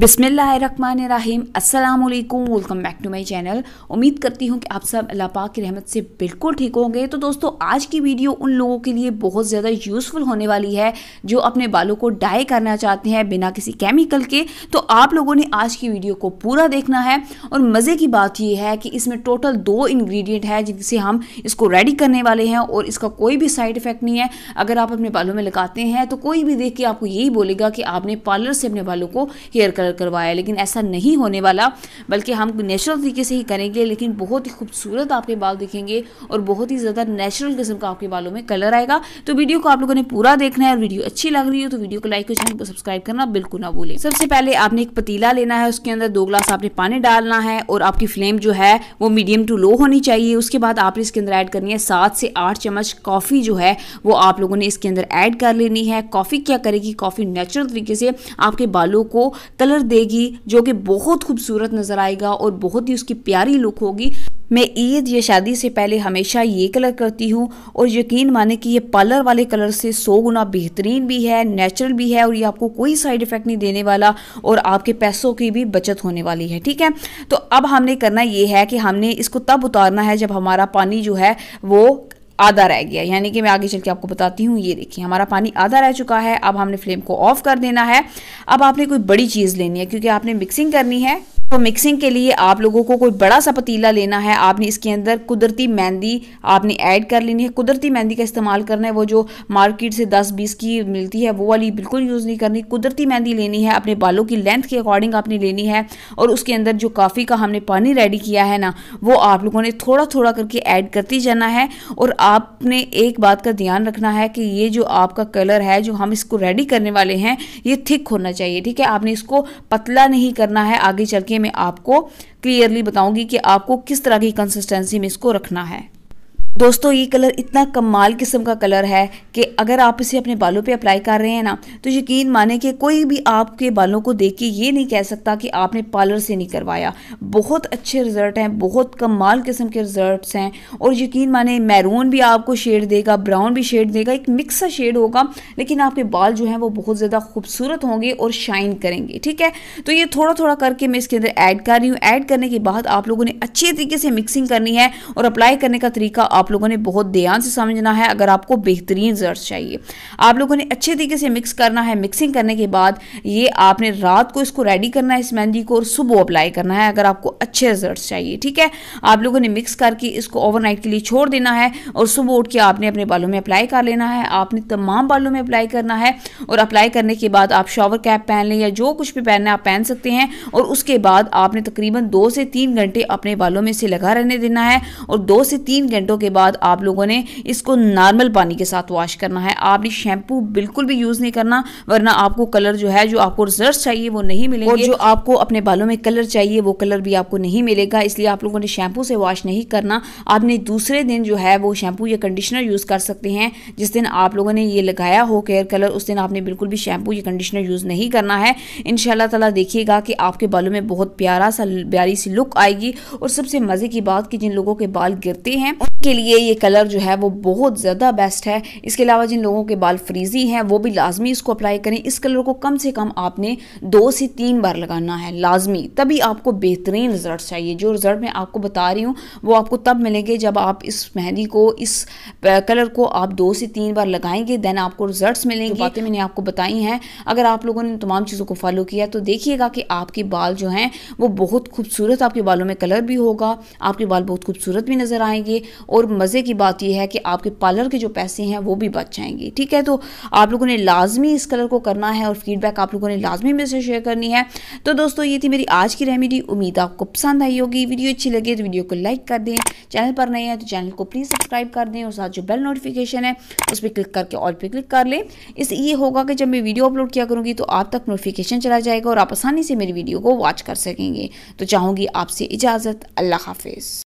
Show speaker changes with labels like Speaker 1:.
Speaker 1: बिसमीम अल्लाम welcome back to my channel उम्मीद करती हूँ कि आप सब अल्लाह पाक की रहमत से बिल्कुल ठीक होंगे तो दोस्तों आज की वीडियो उन लोगों के लिए बहुत ज़्यादा यूज़फुल होने वाली है जो अपने बालों को डाई करना चाहते हैं बिना किसी केमिकल के तो आप लोगों ने आज की वीडियो को पूरा देखना है और मज़े की बात यह है कि इसमें टोटल दो इन्ग्रीडियंट है जिनसे हम इसको रेडी करने वाले हैं और इसका कोई भी साइड इफ़ेक्ट नहीं है अगर आप अपने बालों में लगाते हैं तो कोई भी देख के आपको यही बोलेगा कि आपने पार्लर से अपने बालों को हेयर कलर करवाया लेकिन ऐसा नहीं होने वाला बल्कि हम नेचुरल तरीके से ही करेंगे लेकिन बहुत ही खूबसूरत आपके बाल दिखेंगे और बहुत ही ज़्यादा नेचुरल किस्म का आपके बालों में कलर आएगा तो वीडियो को आप लोगों ने पूरा देखना है और वीडियो अच्छी लग रही हो तो वीडियो को लाइक और चैनल को सब्सक्राइब करना बिल्कुल ना भूलें सबसे पहले आपने एक पतीला लेना है उसके अंदर दो ग्लास आपने पानी डालना है और आपकी फ्लेम जो है वो मीडियम टू लो होनी चाहिए उसके बाद आपने इसके अंदर ऐड करनी है सात से आठ चम्मच कॉफ़ी जो है वो आप लोगों ने इसके अंदर ऐड कर लेनी है कॉफ़ी क्या करेगी कॉफ़ी नेचुरल तरीके से आपके बालों को कलर कलर देगी जो कि बहुत खूबसूरत नज़र आएगा और बहुत ही उसकी प्यारी लुक होगी मैं ईद या शादी से पहले हमेशा ये कलर करती हूँ और यकीन माने कि ये पार्लर वाले कलर से सौ गुना बेहतरीन भी है नेचुरल भी है और ये आपको कोई साइड इफ़ेक्ट नहीं देने वाला और आपके पैसों की भी बचत होने वाली है ठीक है तो अब हमने करना ये है कि हमने इसको तब उतारना है जब हमारा पानी जो है वो आधा रह गया यानी कि मैं आगे चल के आपको बताती हूँ ये देखिए हमारा पानी आधा रह चुका है अब हमने फ्लेम को ऑफ कर देना है अब आपने कोई बड़ी चीज़ लेनी है क्योंकि आपने मिक्सिंग करनी है तो मिक्सिंग के लिए आप लोगों को कोई बड़ा सा पतीला लेना है आपने इसके अंदर कुदरती मेहंदी आपने ऐड कर लेनी है कुदरती मेहंदी का इस्तेमाल करना है वो जो मार्केट से 10-20 की मिलती है वो वाली बिल्कुल यूज़ नहीं करनी कुदरती मेहंदी लेनी है अपने बालों की लेंथ के अकॉर्डिंग आपने लेनी है और उसके अंदर जो काफ़ी का हमने पानी रेडी किया है ना वो आप लोगों ने थोड़ा थोड़ा करके ऐड करती जाना है और आपने एक बात का ध्यान रखना है कि ये जो आपका कलर है जो हम इसको रेडी करने वाले हैं ये थिक होना चाहिए ठीक है आपने इसको पतला नहीं करना है आगे चल के मैं आपको क्लियरली बताऊंगी कि आपको किस तरह की कंसिस्टेंसी में इसको रखना है दोस्तों ये कलर इतना कमाल किस्म का कलर है कि अगर आप इसे अपने बालों पे अप्लाई कर रहे हैं ना तो यकीन माने कि कोई भी आपके बालों को देख के ये नहीं कह सकता कि आपने पार्लर से नहीं करवाया बहुत अच्छे रिजल्ट हैं बहुत कमाल किस्म के रिजल्ट्स हैं और यकीन माने मैरून भी आपको शेड देगा ब्राउन भी शेड देगा एक मिक्स सा शेड होगा लेकिन आपके बाल जो हैं वो बहुत ज़्यादा खूबसूरत होंगे और शाइन करेंगे ठीक है तो ये थोड़ा थोड़ा करके मैं इसके अंदर ऐड कर रही हूँ ऐड करने के बाद आप लोगों ने अच्छे तरीके से मिक्सिंग करनी है और अप्लाई करने का तरीका आप लोगों ने बहुत ध्यान से समझना है अगर आपको बेहतरीन रिजल्ट चाहिए आप लोगों ने अच्छे तरीके से मिक्स करना है मिक्सिंग करने के बाद ये आपने रात को इसको रेडी करना है इस मेहंदी को और सुबह अप्लाई करना है अगर आपको अच्छे रिजल्ट चाहिए ठीक है आप लोगों ने मिक्स करके इसको ओवरनाइट के लिए छोड़ देना है और सुबह उठ के आपने अपने बालों में अप्लाई कर लेना है आपने तमाम बालों में अप्लाई करना है और अप्लाई करने के बाद आप शॉवर कैप पहन लें या जो कुछ भी पहनना है आप पहन सकते हैं और उसके बाद आपने तकरीबन दो से तीन घंटे अपने बालों में से लगा रहने देना है और दो से तीन घंटों के बाद आप लोगों ने इसको नॉर्मल पानी के साथ वॉश करना है आपने शैम्पू बिल्कुल भी यूज़ नहीं करना वरना आपको कलर जो है जो आपको रिजल्ट चाहिए वो नहीं मिलेगा जो आपको अपने बालों में कलर चाहिए वो कलर भी आपको नहीं मिलेगा इसलिए आप लोगों ने शैम्पू से वॉश नहीं करना आपने दूसरे दिन जो है वो शैम्पू या कंडीशनर यूज़ कर सकते हैं जिस दिन आप लोगों ने ये लगाया हो केयर कलर उस दिन आपने बिल्कुल भी शैम्पू या कंडीशनर यूज़ नहीं करना है इन तला देखिएगा कि आपके बालों में बहुत प्यारा सा प्यारी सी लुक आएगी और सबसे मज़े की बात कि जिन लोगों के बाल गिरते हैं के लिए ये कलर जो है वो बहुत ज़्यादा बेस्ट है इसके अलावा जिन लोगों के बाल फ्रीजी हैं वो भी लाजमी इसको अप्लाई करें इस कलर को कम से कम आपने दो से तीन बार लगाना है लाजमी तभी आपको बेहतरीन रिजल्ट चाहिए जो रिज़ल्ट मैं आपको बता रही हूँ वो आपको तब मिलेंगे जब आप इस मेहंदी को इस कलर को आप दो से तीन बार लगाएंगे दैन आपको रिजल्ट्स मिलेंगे तो बातें मैंने आपको बताई हैं अगर आप लोगों ने तमाम चीज़ों को फॉलो किया तो देखिएगा कि आपके बाल जो हैं वो बहुत खूबसूरत आपके बालों में कलर भी होगा आपके बाल बहुत खूबसूरत भी नज़र आएंगे और मज़े की बात यह है कि आपके पार्लर के जो पैसे हैं वो भी बच जाएंगे ठीक है तो आप लोगों ने लाजमी इस कलर को करना है और फीडबैक आप लोगों ने लाजमी मेरे से शेयर करनी है तो दोस्तों ये थी मेरी आज की रेमेडी उम्मीद आपको पसंद आई होगी वीडियो अच्छी लगी तो वीडियो को लाइक कर दें चैनल पर नहीं है तो चैनल को प्लीज़ सब्सक्राइब कर दें और साथ जो बेल नोटिफिकेशन है उस पर क्लिक करके ऑल पर क्लिक कर लें इस ये होगा कि जब मैं वीडियो अपलोड किया करूँगी तो आप तक नोटिफिकेशन चला जाएगा और आप आसानी से मेरी वीडियो को वॉच कर सकेंगे तो चाहूँगी आपसे इजाज़त अल्लाह हाफिज़